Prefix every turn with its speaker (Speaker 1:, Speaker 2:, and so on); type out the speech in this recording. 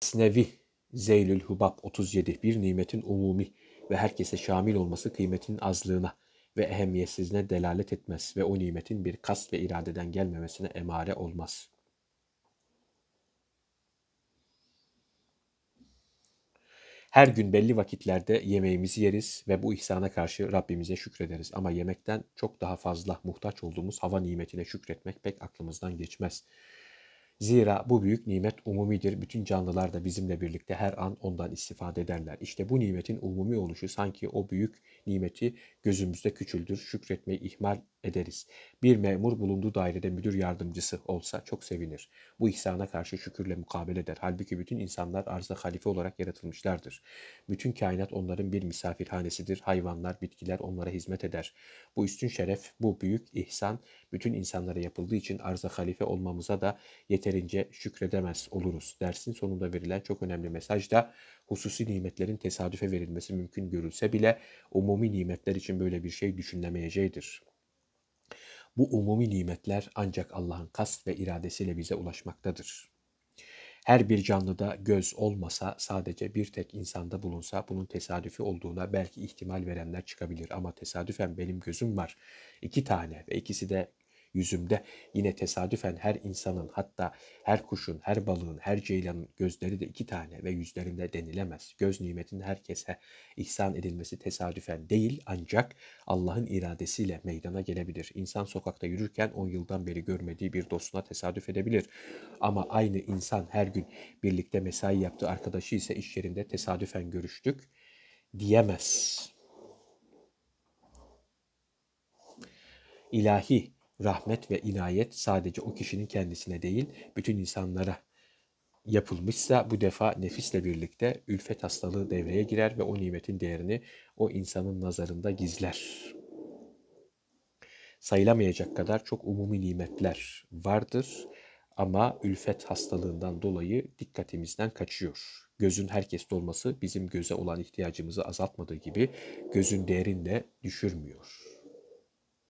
Speaker 1: Sinevi Zeylül Hubab 37 bir nimetin umumi ve herkese şamil olması kıymetinin azlığına ve ehemmiyetsizliğine delalet etmez ve o nimetin bir kast ve iradeden gelmemesine emare olmaz. Her gün belli vakitlerde yemeğimizi yeriz ve bu ihsana karşı Rabbimize şükrederiz. Ama yemekten çok daha fazla muhtaç olduğumuz hava nimetine şükretmek pek aklımızdan geçmez.'' Zira bu büyük nimet umumidir. Bütün canlılar da bizimle birlikte her an ondan istifade ederler. İşte bu nimetin umumi oluşu sanki o büyük nimeti gözümüzde küçüldür, şükretmeyi ihmal ederiz. Bir memur bulunduğu dairede müdür yardımcısı olsa çok sevinir. Bu ihsana karşı şükürle mukabele eder. Halbuki bütün insanlar arzda halife olarak yaratılmışlardır. Bütün kainat onların bir misafirhanesidir. Hayvanlar, bitkiler onlara hizmet eder. Bu üstün şeref, bu büyük ihsan bütün insanlara yapıldığı için arza halife olmamıza da yeter yeterince şükredemez oluruz. Dersin sonunda verilen çok önemli mesaj da hususi nimetlerin tesadüfe verilmesi mümkün görülse bile umumi nimetler için böyle bir şey düşünülemeyeceğidir. Bu umumi nimetler ancak Allah'ın kast ve iradesiyle bize ulaşmaktadır. Her bir canlıda göz olmasa sadece bir tek insanda bulunsa bunun tesadüfi olduğuna belki ihtimal verenler çıkabilir. Ama tesadüfen benim gözüm var. İki tane ve ikisi de yüzümde yine tesadüfen her insanın hatta her kuşun, her balığın, her ceylanın gözleri de iki tane ve yüzlerinde denilemez. Göz nimetinin herkese ihsan edilmesi tesadüfen değil ancak Allah'ın iradesiyle meydana gelebilir. İnsan sokakta yürürken 10 yıldan beri görmediği bir dostuna tesadüf edebilir. Ama aynı insan her gün birlikte mesai yaptığı arkadaşı ise iş yerinde tesadüfen görüştük diyemez. İlahi rahmet ve inayet sadece o kişinin kendisine değil, bütün insanlara yapılmışsa bu defa nefisle birlikte ülfet hastalığı devreye girer ve o nimetin değerini o insanın nazarında gizler. Sayılamayacak kadar çok umumi nimetler vardır ama ülfet hastalığından dolayı dikkatimizden kaçıyor. Gözün herkeste olması bizim göze olan ihtiyacımızı azaltmadığı gibi gözün değerini de düşürmüyor.